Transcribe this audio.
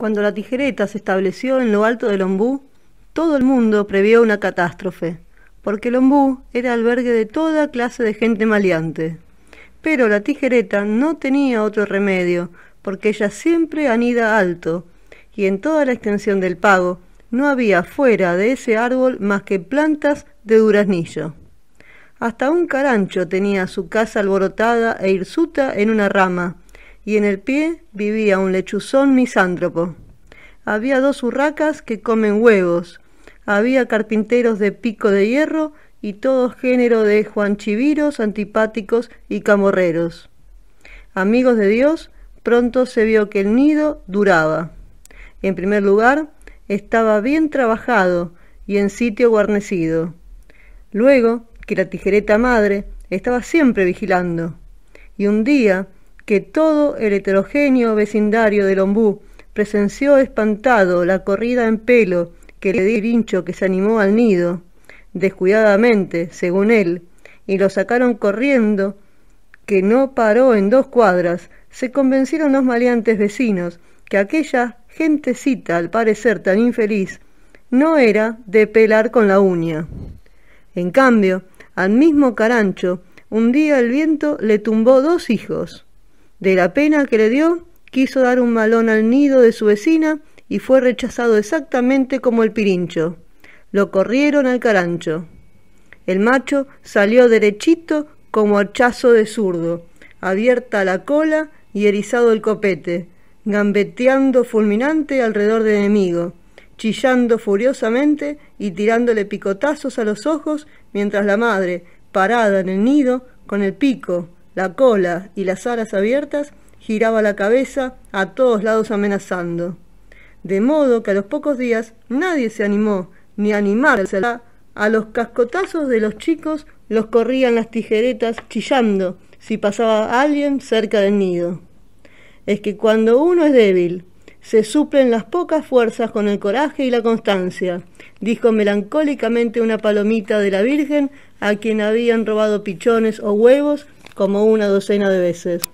Cuando la tijereta se estableció en lo alto del ombú, todo el mundo previó una catástrofe, porque el ombú era albergue de toda clase de gente maleante. Pero la tijereta no tenía otro remedio, porque ella siempre anida alto, y en toda la extensión del pago no había fuera de ese árbol más que plantas de duraznillo. Hasta un carancho tenía su casa alborotada e hirsuta en una rama, y en el pie vivía un lechuzón misántropo. Había dos urracas que comen huevos, había carpinteros de pico de hierro y todo género de juanchiviros, antipáticos y camorreros. Amigos de Dios, pronto se vio que el nido duraba. En primer lugar, estaba bien trabajado y en sitio guarnecido. Luego, que la tijereta madre estaba siempre vigilando. Y un día, que todo el heterogéneo vecindario de Lombú presenció espantado la corrida en pelo que le dio el hincho que se animó al nido, descuidadamente, según él, y lo sacaron corriendo, que no paró en dos cuadras, se convencieron los maleantes vecinos que aquella gentecita, al parecer tan infeliz, no era de pelar con la uña. En cambio, al mismo Carancho, un día el viento le tumbó dos hijos. De la pena que le dio, quiso dar un malón al nido de su vecina y fue rechazado exactamente como el pirincho. Lo corrieron al carancho. El macho salió derechito como hachazo de zurdo, abierta la cola y erizado el copete, gambeteando fulminante alrededor del enemigo, chillando furiosamente y tirándole picotazos a los ojos mientras la madre, parada en el nido, con el pico, la cola y las alas abiertas, giraba la cabeza a todos lados amenazando. De modo que a los pocos días nadie se animó ni a animarse. A los cascotazos de los chicos los corrían las tijeretas chillando si pasaba alguien cerca del nido. Es que cuando uno es débil, se suplen las pocas fuerzas con el coraje y la constancia, dijo melancólicamente una palomita de la Virgen a quien habían robado pichones o huevos como una docena de veces.